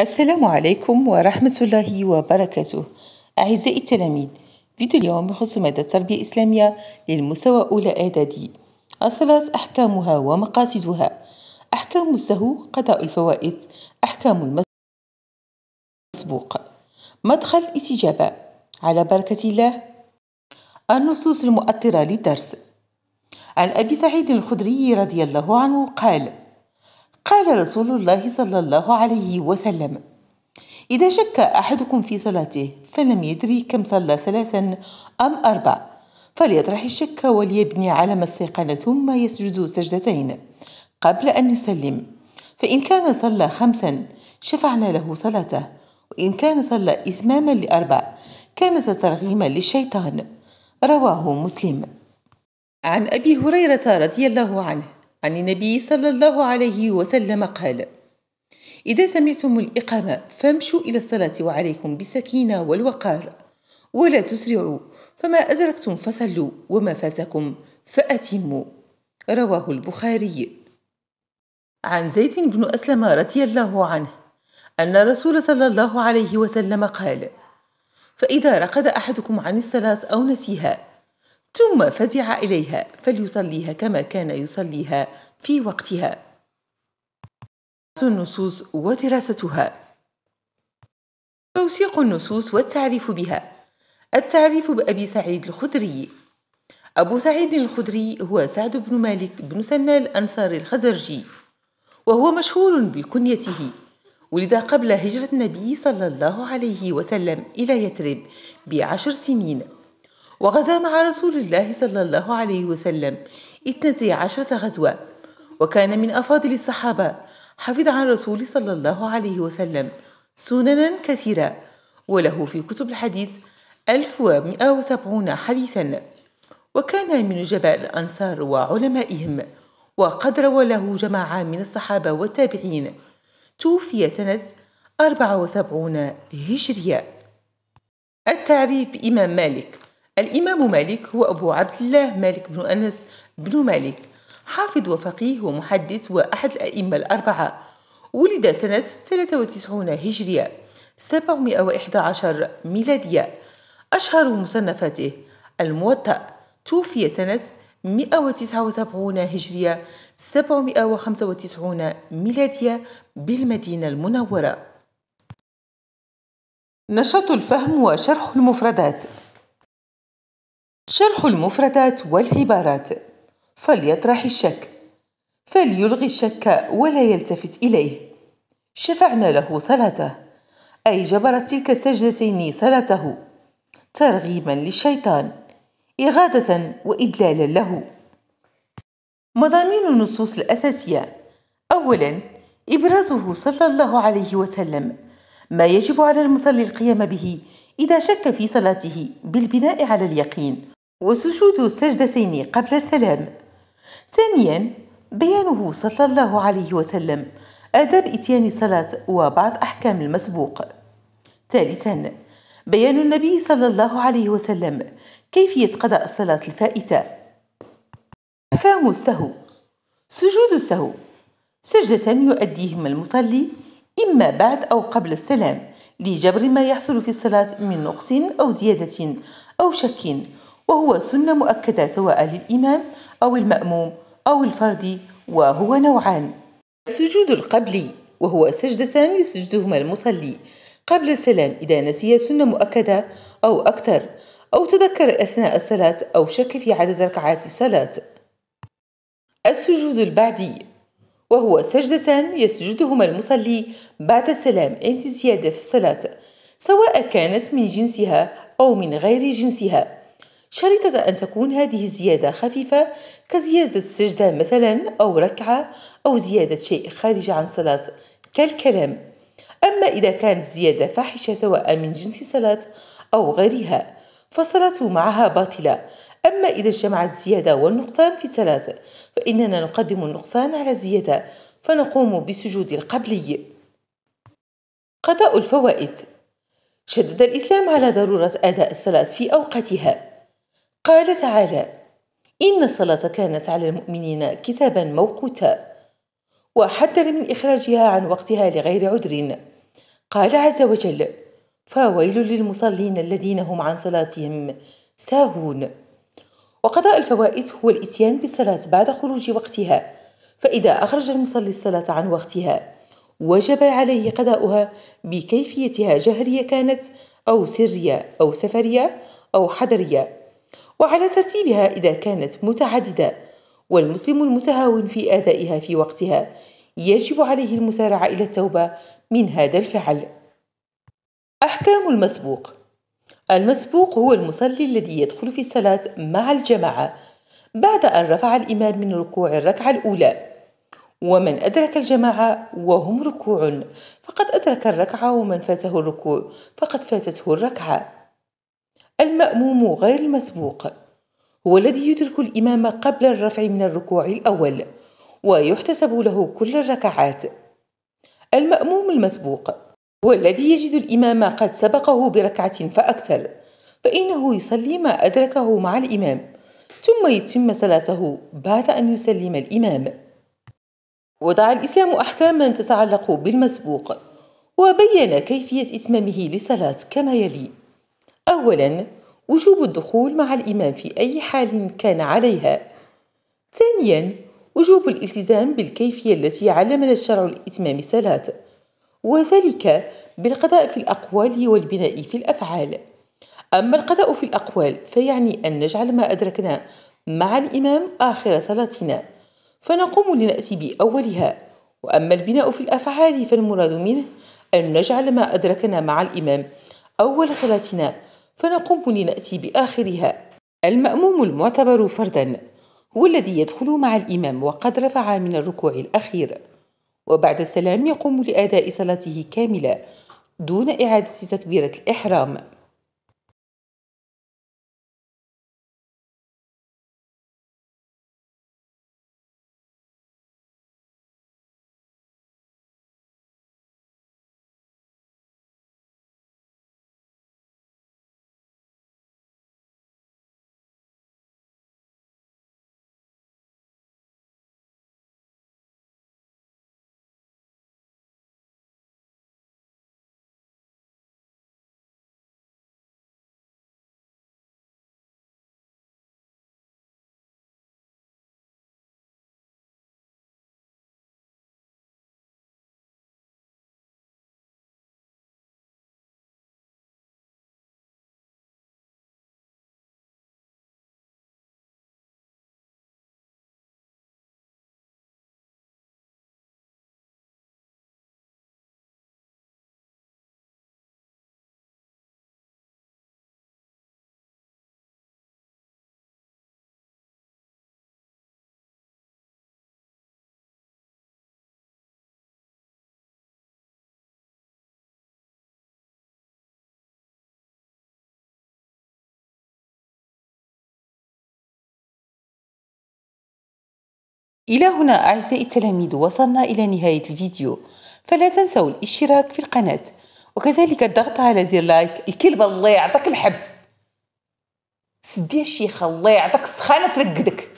السلام عليكم ورحمة الله وبركاته أعزائي التلاميذ فيديو اليوم يخص مادة التربية الإسلامية للمستوى أولى إعدادي الصلاة أحكامها ومقاصدها أحكام السهو قضاء الفوائد أحكام المسبوق مدخل الاستجابة على بركة الله النصوص المؤطرة للدرس عن أبي سعيد الخدري رضي الله عنه قال قال رسول الله صلى الله عليه وسلم إذا شك أحدكم في صلاته فلم يدري كم صلى ثلاثا أم أربع فليطرح الشك وليبني على ما استيقن ثم يسجد سجدتين قبل أن يسلم فإن كان صلى خمسا شفعنا له صلاته وإن كان صلى إثماما لأربع كان ترغيما للشيطان رواه مسلم عن أبي هريرة رضي الله عنه عن النبي صلى الله عليه وسلم قال إذا سمعتم الإقامة فامشوا إلى الصلاة وعليكم بالسكينة والوقار ولا تسرعوا فما أدركتم فصلوا وما فاتكم فأتموا رواه البخاري عن زيد بن أسلم رضي الله عنه أن الرسول صلى الله عليه وسلم قال فإذا رقد أحدكم عن الصلاة أو نسيها ثم فزع إليها فليصليها كما كان يصليها في وقتها النصوص ودراستها توثيق النصوص والتعريف بها التعريف بأبي سعيد الخدري أبو سعيد الخدري هو سعد بن مالك بن سنة الأنصاري الخزرجي وهو مشهور بكنيته ولد قبل هجرة النبي صلى الله عليه وسلم إلى يثرب بعشر سنين وغزا مع رسول الله صلى الله عليه وسلم اثنتي عشرة غزوة وكان من أفاضل الصحابة حفظ عن الرسول صلى الله عليه وسلم سننا كثيرة وله في كتب الحديث 1170 حديثا وكان من جباء الأنصار وعلمائهم وقد روى له جماعة من الصحابة والتابعين توفي سنة 74 هجرية التعريف إمام مالك الإمام مالك هو أبو عبد الله مالك بن أنس بن مالك حافظ وفقيه ومحدث وأحد الأئمة الأربعة ولد سنة 93 هجرية 711 ميلادية أشهر مصنفاته الموطأ توفي سنة 179 هجرية 795 ميلادية بالمدينة المنورة نشاط الفهم وشرح المفردات شرح المفردات والعبارات فليطرح الشك فليلغي الشك ولا يلتفت إليه شفعنا له صلاته أي جبرت تلك السجدتين صلاته ترغيبا للشيطان إغادة وإدلالا له مضامين النصوص الأساسية أولا إبرازه صلى الله عليه وسلم ما يجب على المصلي القيام به إذا شك في صلاته بالبناء على اليقين وسجود السجدتين قبل السلام ثانيا بيانه صلى الله عليه وسلم آداب إتيان الصلاة وبعض أحكام المسبوق ثالثا بيان النبي صلى الله عليه وسلم كيفية قضاء الصلاة الفائتة أحكام السهو سجود السهو سجدة يؤديهما المصلي إما بعد أو قبل السلام لجبر ما يحصل في الصلاة من نقص أو زيادة أو شك وهو سنة مؤكدة سواء للإمام أو المأموم أو الفرد وهو نوعان السجود القبلي وهو سجدتان يسجدهما المصلي قبل السلام إذا نسي سنة مؤكدة أو أكثر أو تذكر أثناء الصلاة أو شك في عدد ركعات الصلاة السجود البعدي وهو سجدتان يسجدهما المصلي بعد السلام عند الزيادة في الصلاة سواء كانت من جنسها أو من غير جنسها شريطة أن تكون هذه الزيادة خفيفة كزيادة سجدة مثلا أو ركعة أو زيادة شيء خارج عن صلاة كالكلام أما إذا كانت زيادة فاحشة سواء من جنس الصلاة أو غيرها فالصلاة معها باطلة أما إذا اجتمعت الزيادة والنقصان في الصلاة فإننا نقدم النقصان على الزيادة فنقوم بسجود القبلي قضاء الفوائد شدد الإسلام على ضرورة أداء الصلاة في أوقاتها قال تعالى إن الصلاة كانت على المؤمنين كتابا موقوتا وحذر من إخراجها عن وقتها لغير عذر قال عز وجل فويل للمصلين الذين هم عن صلاتهم ساهون وقضاء الفوائد هو الإتيان بالصلاة بعد خروج وقتها فإذا أخرج المصلي الصلاة عن وقتها وجب عليه قضاؤها بكيفيتها جهرية كانت أو سرية أو سفرية أو حضرية وعلى ترتيبها إذا كانت متعددة والمسلم المتهاون في أدائها في وقتها يجب عليه المسارعة إلى التوبة من هذا الفعل أحكام المسبوق المسبوق هو المصلي الذي يدخل في الصلاة مع الجماعة بعد أن رفع الإمام من ركوع الركعة الأولى ومن أدرك الجماعة وهم ركوع فقد أدرك الركعة ومن فاته الركوع فقد فاتته الركعة المأموم غير المسبوق هو الذي يدرك الإمام قبل الرفع من الركوع الأول ويحتسب له كل الركعات المأموم المسبوق هو الذي يجد الإمام قد سبقه بركعة فأكثر فإنه يصلي ما أدركه مع الإمام ثم يتم صلاته بعد أن يسلم الإمام وضع الإسلام أحكاما تتعلق بالمسبوق وبين كيفية إتمامه للصلاة كما يلي أولا وجوب الدخول مع الإمام في أي حال كان عليها ثانيا وجوب الالتزام بالكيفية التي علمنا الشرع الإتمام الصلاة وذلك بالقضاء في الأقوال والبناء في الأفعال أما القضاء في الأقوال فيعني أن نجعل ما أدركنا مع الإمام آخر صلاتنا فنقوم لنأتي بأولها وأما البناء في الأفعال فالمراد منه أن نجعل ما أدركنا مع الإمام أول صلاتنا فنقوم لنأتي بآخرها المأموم المعتبر فردًا هو الذي يدخل مع الإمام وقد رفع من الركوع الأخير وبعد السلام يقوم لأداء صلاته كاملة دون إعادة تكبيرة الإحرام إلى هنا أعزائي التلاميذ وصلنا إلى نهاية الفيديو فلا تنسوا الاشتراك في القناة وكذلك الضغط على زر لايك الكلب الله يعطيك الحبس سدي الشيخة الله يعطيك السخانة ترقدك